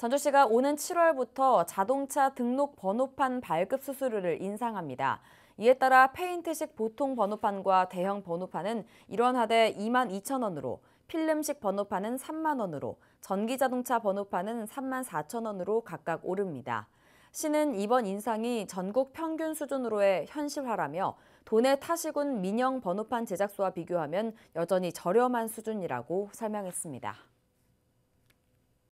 전주시가 오는 7월부터 자동차 등록 번호판 발급 수수료를 인상합니다. 이에 따라 페인트식 보통 번호판과 대형 번호판은 1원 하대 2만 2천 원으로, 필름식 번호판은 3만 원으로, 전기자동차 번호판은 3만 4천 원으로 각각 오릅니다. 시는 이번 인상이 전국 평균 수준으로의 현실화라며 도내 타시군 민영 번호판 제작소와 비교하면 여전히 저렴한 수준이라고 설명했습니다.